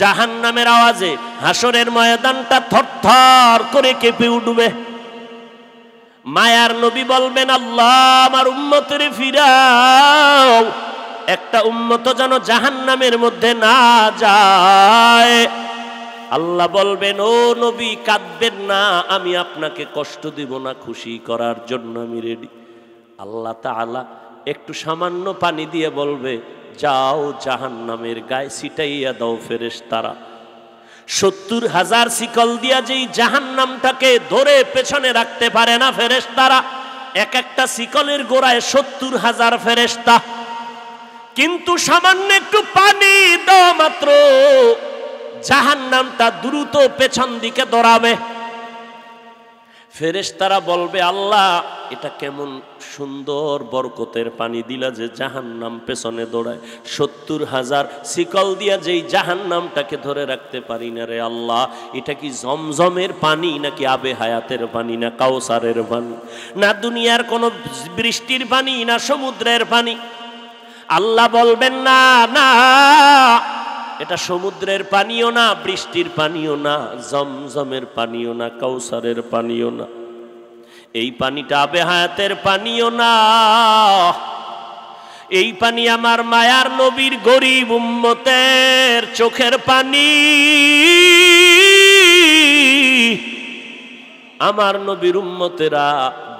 জাহান নামের আওয়াজে হাসরের ময়দানটা থরথর করে কেঁপে উঠবে মায়ার নবী বলবেন আল্লাহ আমার উম্মতের ফিরাও একটা উম্মত যেন জাহান নামের মধ্যে না যায় আল্লাহ বলবেন ও নবী কাঁদবেন না আমি আপনাকে কষ্ট দিব না খুশি করার জন্য আমি রেডি আল্লাহ তালা একটু সামান্য পানি দিয়ে বলবে যাও জাহান নামের গায়ে ছিটাইয়া দাও ফেরেস তারা সত্তর হাজার শিকল দিয়া যেই জাহান নামটাকে ধরে পেছনে রাখতে পারে না ফেরেস তারা এক একটা শিকলের গোড়ায় সত্তর হাজার ফেরেস্তা কিন্তু সামান্য একটু পানি দেওয়া মাত্র জাহান নামটা দ্রুত পেছন দিকে দৌড়াবে ফেরেস তারা বলবে আল্লাহ এটা কেমন সুন্দর বরকতের পানি দিলা যে জাহান নাম পেছনে দৌড়ায় সত্তর হাজার শিকল দিয়া যেই জাহান নামটাকে ধরে রাখতে পারি না রে আল্লাহ এটা কি জমজমের পানি নাকি আবে হায়াতের পানি না কাউসারের পানি না দুনিয়ার কোনো বৃষ্টির পানি না সমুদ্রের পানি আল্লাহ বলবেন না না এটা সমুদ্রের পানিও না বৃষ্টির পানিও না জমজমের পানিও না কৌসারের পানিও না এই পানিটা আবে হায়াতের পানিও না এই পানি আমার মায়ার নবীর গরিব উম্মতের চোখের পানি আমার নবীর উম্মতেরা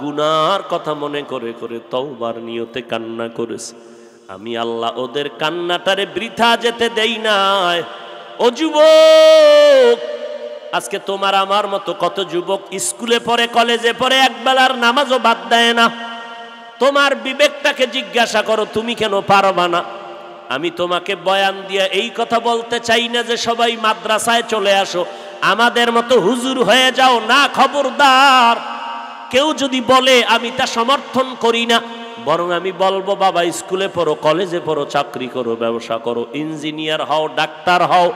গুনার কথা মনে করে করে তওবার নিয়তে কান্না করেছে আমি আল্লাহ ওদের কান্নাটারে বৃথা যেতে দেই নাই ও যুবক আজকে তোমার আমার মতো কত যুবক স্কুলে পড়ে কলেজে পড়ে একবেলার নামাজও বাদ দেয় না তোমার বিবেকটাকে জিজ্ঞাসা করো তুমি কেন পারবা না আমি তোমাকে বয়ান দিয়ে এই কথা বলতে চাই না যে সবাই মাদ্রাসায় চলে আসো আমাদের মতো হুজুর হয়ে যাও না খবরদার কেউ যদি বলে আমি তা সমর্থন করি না বরং আমি বলবো বাবা স্কুলে পড়ো কলেজে পড়ো চাকরি করো ব্যবসা করো ইঞ্জিনিয়ার হও ডাক্তার হও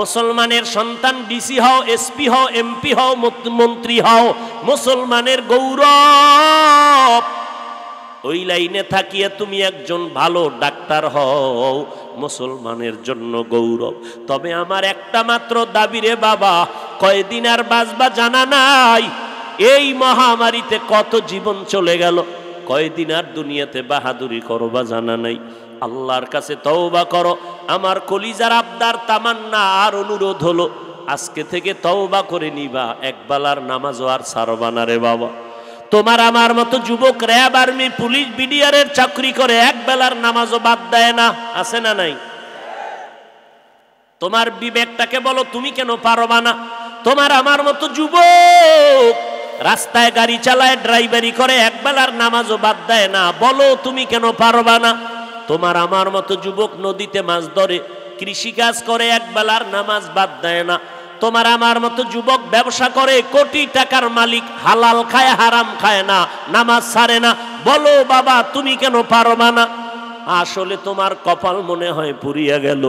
মুসলমানের সন্তান ডিসি হও এসপি হও এমপি হও মন্ত্রী হও মুসলমানের গৌরব ওই লাইনে থাকিয়ে তুমি একজন ভালো ডাক্তার হও মুসলমানের জন্য গৌরব তবে আমার একটা মাত্র দাবি রে বাবা কয়দিন আর বাজবা জানা নাই এই মহামারীতে কত জীবন চলে গেল কয়দিন আর দুনিয়াতে বাহাদুরি করো বা জানা নাই আল্লাহর কাছে তওবা করো আমার কলিজার আবদার তামান্না আর অনুরোধ হলো আজকে থেকে তওবা করে নিবা একবেলার নামাজও আর সারবানা রে বাবা তোমার আমার মতো যুবক র্যাব আর্মি পুলিশ বিডিআরের চাকরি করে একবেলার নামাজও বাদ দেয় না আছে না নাই তোমার বিবেকটাকে বলো তুমি কেন পারবা না তোমার আমার মতো যুবক রাস্তায় গাড়ি চালায় ড্রাইভারি করে একবেলার নামাজও বাদ দেয় না বলো তুমি কেন পারবা না তোমার আমার মতো যুবক নদীতে মাছ ধরে কৃষিকাজ করে একবেলার নামাজ বাদ দেয় না তোমার আমার মতো যুবক ব্যবসা করে কোটি টাকার মালিক হালাল খায় হারাম খায় না নামাজ ছাড়ে না বলো বাবা তুমি কেন পারবা না আসলে তোমার কপাল মনে হয় পুরিয়া গেল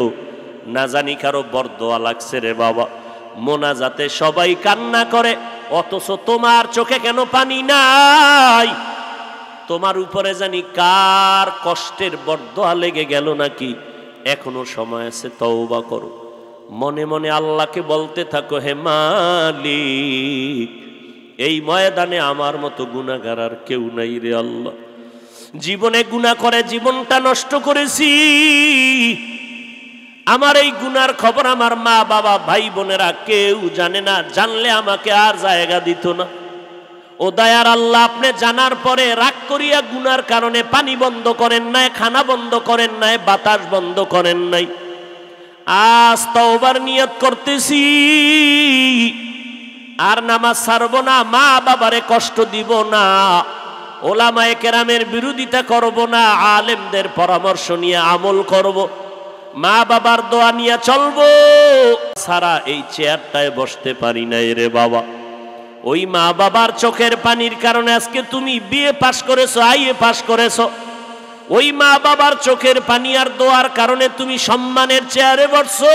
না জানি কারো বরদোয়া লাগছে রে বাবা মোনাজাতে সবাই কান্না করে অথচ তোমার চোখে কেন পানি নাই তোমার উপরে জানি কার কষ্টের বরদোয়া লেগে গেল নাকি এখনো সময় আছে তওবা করো মনে মনে আল্লাহকে বলতে থাকো হে মালিক এই ময়দানে আমার মতো গুণাগার আর কেউ নাই রে আল্লাহ জীবনে গুণা করে জীবনটা নষ্ট করেছি আমার এই গুনার খবর আমার মা বাবা ভাই বোনেরা কেউ জানে না জানলে আমাকে আর জায়গা দিত না ও দায়ার আল্লাহ আপনি জানার পরে রাগ করিয়া গুনার কারণে পানি বন্ধ করেন নাই খানা বন্ধ করেন নাই বাতাস বন্ধ করেন নাই আজ তওবার নিয়ত করতেছি আর নামাজ সারব না মা বাবারে কষ্ট দিব না ওলামায় কেরামের বিরোধিতা করব না আলেমদের পরামর্শ নিয়ে আমল করব মা বাবার দোয়া নিয়ে চলবো সারা এই চেয়ারটায় বসতে পারি না রে বাবা ওই মা বাবার চোখের পানির কারণে আজকে তুমি বিয়ে পাশ করেছো এ পাশ করেছো ওই মা বাবার চোখের পানি আর দোয়ার কারণে তুমি সম্মানের চেয়ারে বসছো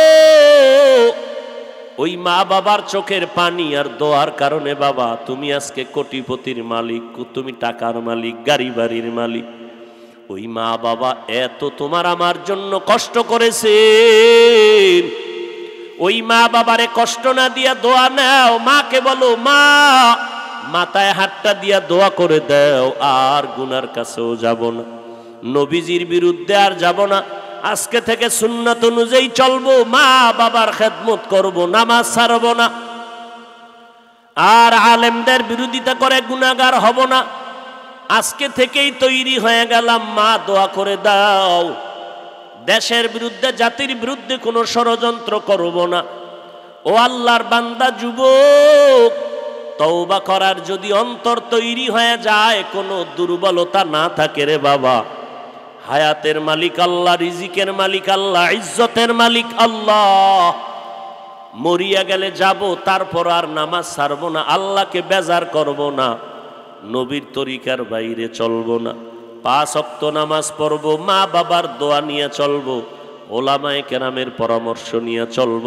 ওই মা বাবার চোখের পানি আর দোয়ার কারণে বাবা তুমি আজকে কোটিপতির মালিক তুমি টাকার মালিক গাড়ি বাড়ির মালিক ওই মা বাবা এত তোমার আমার জন্য কষ্ট করেছে ওই মা বাবারে কষ্ট না দিয়া দোয়া নাও মাকে বলো মা মাথায় হাতটা দিয়া দোয়া করে দাও আর গুনার কাছেও যাব না নবীজির বিরুদ্ধে আর যাব না আজকে থেকে সুন্নাত অনুযায়ী চলবো মা বাবার খেদমত করব নামাজ ছাড়ব না আর আলেমদের বিরোধিতা করে গুণাগার হব না আজকে থেকেই তৈরি হয়ে গেলাম মা দোয়া করে দাও দেশের বিরুদ্ধে জাতির বিরুদ্ধে কোনো ষড়যন্ত্র করব না ও আল্লাহর বান্দা যুবক তৌবা করার যদি অন্তর তৈরি হয়ে যায় কোনো দুর্বলতা না থাকে রে বাবা হায়াতের মালিক আল্লাহ রিজিকের মালিক আল্লাহ ইজ্জতের মালিক আল্লাহ মরিয়া গেলে যাব তারপর আর নামাজ ছাড়ব না আল্লাহকে বেজার করব না নবীর তরিকার বাইরে চলবো না পাঁচ অক্ত নামাজ পড়ব মা বাবার দোয়া নিয়ে চলব ওলামায় কেরামের পরামর্শ নিয়ে চলব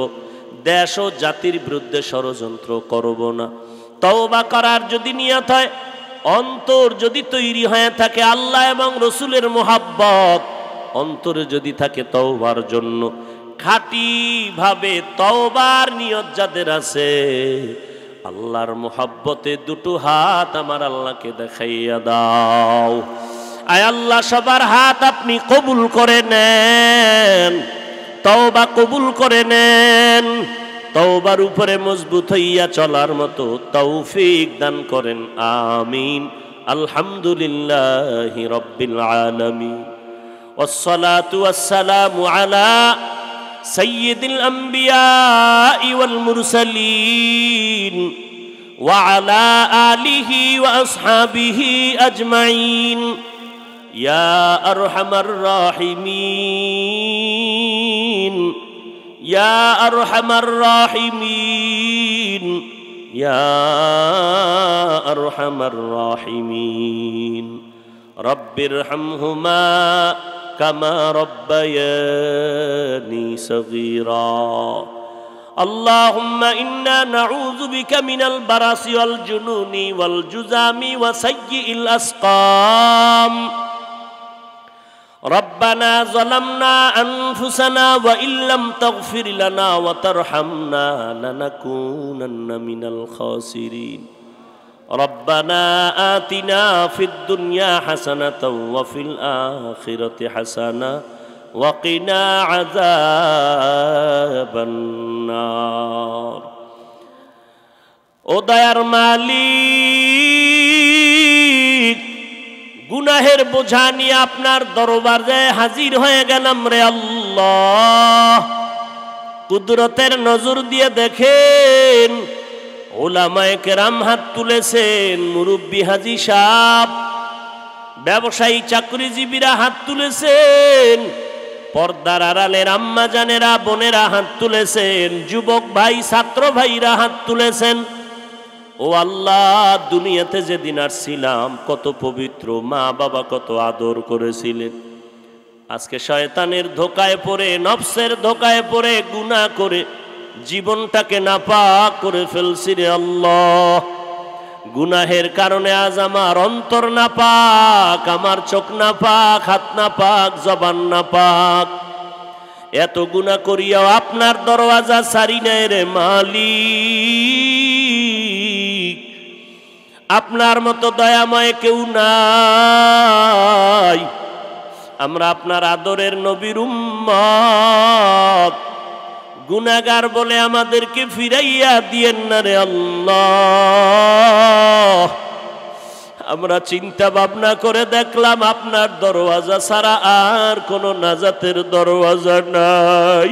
দেশ ও জাতির বিরুদ্ধে ষড়যন্ত্র করব না তওবা করার যদি নিয়াত হয় অন্তর যদি তৈরি হয়ে থাকে আল্লাহ এবং রসুলের মোহাব্বত অন্তরে যদি থাকে তওবার জন্য খাঁটিভাবে তওবার নিয়ত যাদের আছে আল্লাহর মোহাব্বতে দুটো হাত আমার আল্লাহকে দেখাইয়া দাও আয় আল্লাহ সবার হাত আপনি কবুল করে নেন তওবা কবুল করে নেন তওবার উপরে মজবুত হইয়া চলার মতো তৌফিক দান করেন আমিন আলহামদুলিল্লাহি রব্বিল আলামিন والصلاه والسلام على سيد الأنبياء والمرسلين وعلى آله وأصحابه أجمعين يا أرحم الراحمين يا أرحم الراحمين يا أرحم الراحمين رب ارحمهما كما ربياني صغيرا اللهم إنا نعوذ بك من البرص والجنون والجزام وسيء الأسقام ربنا ظلمنا أنفسنا وإن لم تغفر لنا وترحمنا لنكونن من الخاسرين ربنا آتنا في الدنيا حسنة وفي الآخرة حسنة وقنا عذاب النار ওদয়ার মালিক গুনাহের বোঝা নিয়ে আপনার দরবারে হাজির হয়ে গেলাম রে আল্লাহ কুদরতের নজর দিয়ে দেখেন ওলামায় কেরাম হাত তুলেছেন মুরব্বী হাজি সাহ ব্যবসায়ী চাকরিজীবীরা হাত তুলেছেন পর্দার আড়ালের আম্মা জানেরা বোনেরা হাত তুলেছেন যুবক ভাই ছাত্র ভাইরা হাত তুলেছেন ও আল্লাহ দুনিয়াতে যেদিন আসছিলাম কত পবিত্র মা বাবা কত আদর করেছিলেন আজকে শয়তানের ধোকায় পড়ে নফসের ধোকায় পড়ে গুণা করে জীবনটাকে নাপাক করে ফেলছি রে আল্লাহ গুনাহের কারণে আজ আমার অন্তর না পাক আমার চোখ না পাক হাত না পাক জবান না পাক এত গুণা করিয়াও আপনার দরওয়াজা সারি নেয় রে মালি আপনার মতো দয়াময় কেউ নাই আমরা আপনার আদরের নবীর উম্মত গুনাগার বলে আমাদেরকে ফিরাইয়া দিয়েন না রে আল্লাহ আমরা চিন্তা ভাবনা করে দেখলাম আপনার দরওয়াজা ছাড়া আর কোনো নাজাতের দরওয়াজা নাই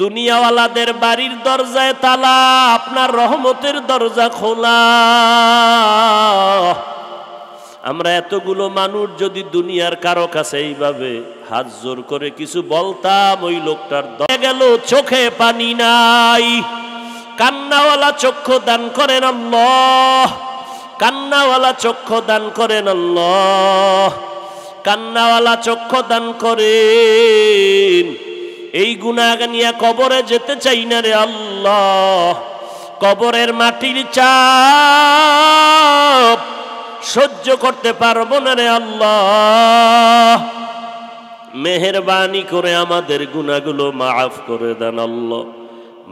দুনিয়াওয়ালাদের বাড়ির দরজায় তালা আপনার রহমতের দরজা খোলা আমরা এতগুলো মানুষ যদি দুনিয়ার কারো কাছে এইভাবে হাত জোর করে কিছু বলতাম ওই লোকটার গেল চোখে পানি নাই কান্নাওয়ালা চক্ষু দান করেন কান্নাওয়ালা চক্ষু দান করেন কান্নাওয়ালা চক্ষু দান করে এই গুণাগানিয়া কবরে যেতে চাই না রে আল্লাহ কবরের মাটির চাপ সহ্য করতে পারবো না রে আল্লাহ মেহরবানি করে আমাদের গুণাগুলো মাফ করে দেন আল্লাহ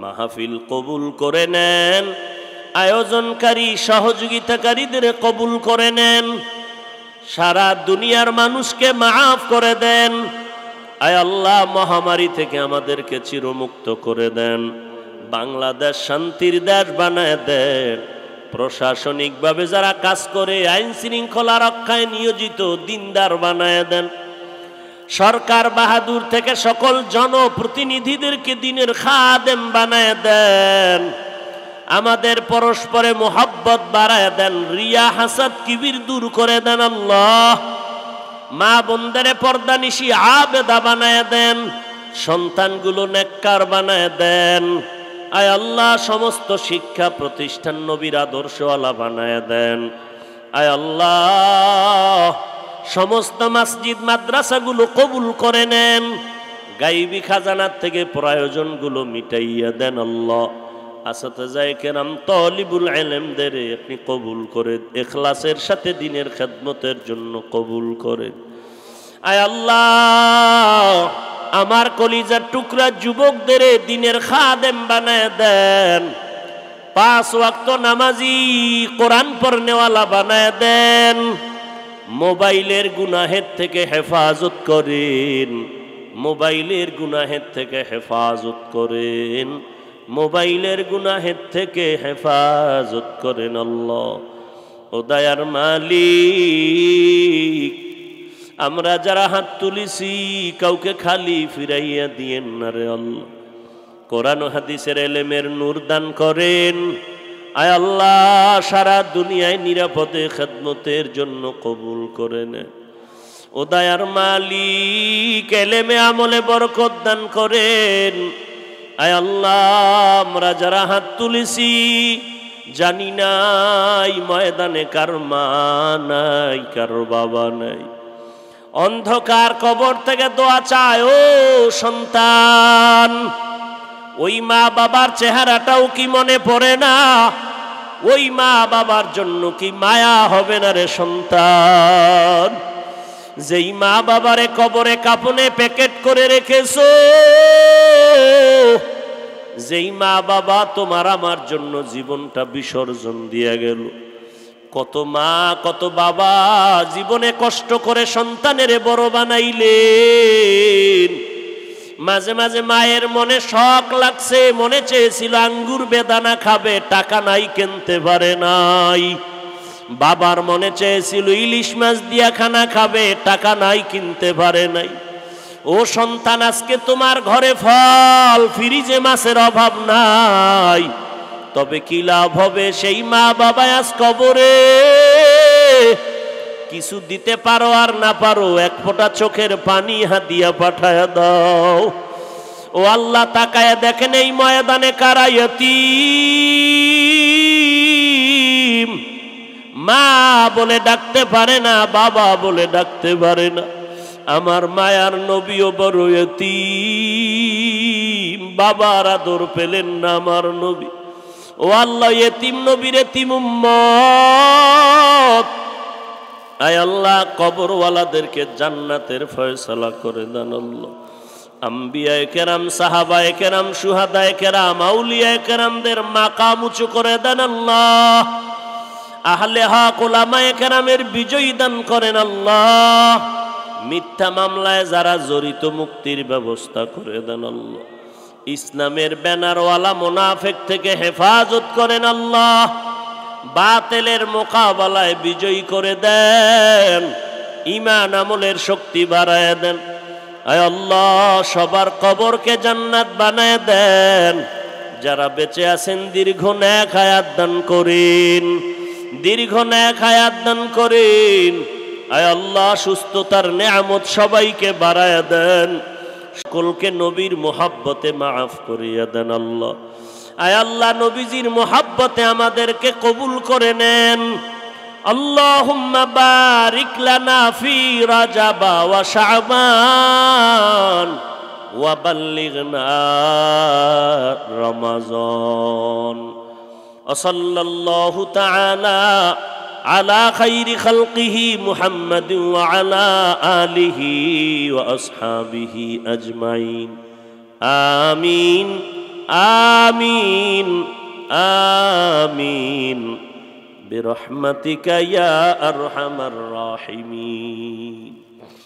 মাহফিল কবুল করে নেন আয়োজনকারী সহযোগিতাকারীদের কবুল করে নেন সারা দুনিয়ার মানুষকে মাফ করে দেন আয় আল্লাহ মহামারী থেকে আমাদেরকে চিরমুক্ত করে দেন বাংলাদেশ শান্তির দেশ বানায় দেন প্রশাসনিকভাবে যারা কাজ করে আইন শৃঙ্খলা রক্ষায় নিয়োজিত দিনদার বানায় দেন সরকার বাহাদুর থেকে সকল জনপ্রতিনিধিদেরকে দিনের খাদেম বানায় দেন আমাদের পরস্পরে মোহাব্বত বাড়ায় দেন রিয়া হাসাদ কিবির দূর করে দেন আল্লাহ মা বন্দারে পর্দা নিশি আবেদা বানায় দেন সন্তানগুলো নেককার বানায় দেন আয় আল্লাহ সমস্ত শিক্ষা প্রতিষ্ঠান নবীর আদর্শওয়ালা বানায় দেন আয় আল্লাহ সমস্ত মসজিদ মাদ্রাসাগুলো কবুল করে নেন গাইবি খাজানার থেকে প্রয়োজনগুলো মিটাইয়া দেন আল্লাহ আসাতে যায় কেরাম তলিবুল আলেমদের আপনি কবুল করেন এখলাসের সাথে দিনের খেদমতের জন্য কবুল করেন আয় আল্লাহ আমার কলিজার টুকরা যুবকদের দিনের খাদেম বানায় দেন পাঁচ ওয়াক্ত নামাজি কোরআন নেওয়ালা বানায় দেন মোবাইলের গুনাহের থেকে হেফাজত করেন মোবাইলের গুনাহের থেকে হেফাজত করেন মোবাইলের গুনাহের থেকে হেফাজত করেন আল্লাহ ও দয়ার মালিক আমরা যারা হাত তুলিছি কাউকে খালি ফিরাইয়া দিয়েন না রে আল্লাহ কোরআন হাদিসের এলেমের নূর দান করেন আয় আল্লাহ সারা দুনিয়ায় নিরাপদে খেদমতের জন্য কবুল করে নেন ও দায়ার মালিক এলেমে আমলে বরকত দান করেন আয় আল্লাহ আমরা যারা হাত তুলিছি জানি নাই ময়দানে কার মা নাই কার বাবা নাই অন্ধকার কবর থেকে দোয়া চায় ও সন্তান ওই মা বাবার চেহারাটাও কি মনে পড়ে না ওই মা বাবার জন্য কি মায়া হবে না রে সন্তান যেই মা বাবারে কবরে কাপনে প্যাকেট করে রেখেছ যেই মা বাবা তোমার আমার জন্য জীবনটা বিসর্জন দিয়ে গেল কত মা কত বাবা জীবনে কষ্ট করে সন্তানের বড় বানাইলেন মাঝে মাঝে মায়ের মনে শখ লাগছে মনে চেয়েছিল আঙ্গুর বেদানা খাবে টাকা নাই কিনতে পারে নাই বাবার মনে চেয়েছিল ইলিশ মাছ দিয়া খানা খাবে টাকা নাই কিনতে পারে নাই ও সন্তান আজকে তোমার ঘরে ফল ফ্রিজে মাছের অভাব নাই তবে কি লাভ হবে সেই মা বাবা আজ কবরে কিছু দিতে পারো আর না পারো এক ফোঁটা চোখের পানি হাতিয়া পাঠায় দাও ও আল্লাহ তাকায় দেখেন এই ময়দানে কারা মা বলে ডাকতে পারে না বাবা বলে ডাকতে পারে না আমার মায়ার নবীও বড় বাবার আদর পেলেন না আমার নবী ও আল্লাহ এতিম নবীর এতিম উম্মত আয় আল্লাহ কবরওয়ালাদেরকে জান্নাতের ফয়সালা করে দেন আল্লাহ আম্বিয়ায় কেরাম সাহাবায় কেরাম সুহাদায় কেরাম আউলিয়ায় কেরামদের মাকাম উঁচু করে দেন আল্লাহ আহলে হক ওলামায় কেরামের বিজয়ী দান করেন আল্লাহ মিথ্যা মামলায় যারা জড়িত মুক্তির ব্যবস্থা করে দেন আল্লাহ ইসলামের ব্যানারওয়ালা মোনাফেক থেকে হেফাজত করেন আল্লাহ বাতেলের মোকাবেলায় বিজয়ী করে দেন ইমান আমলের শক্তি বাড়ায় দেন আয় আল্লাহ সবার কবরকে জান্নাত বানায় দেন যারা বেঁচে আছেন দীর্ঘ ন্যাক হায়াত দান করেন দীর্ঘ ন্যাক হায়াত দান করেন আয় আল্লাহ সুস্থতার নেয়ামত সবাইকে বাড়ায় দেন সকলকে নবীর মোহাব্বতে মাফ করিয়া দেন আল্লাহ আয় আল্লাহ নবীজির মোহাব্বতে আমাদেরকে কবুল করে নেন اللهم بارك لنا على خير خلقه محمد وعلى اله واصحابه اجمعين امين امين امين برحمتك يا ارحم الراحمين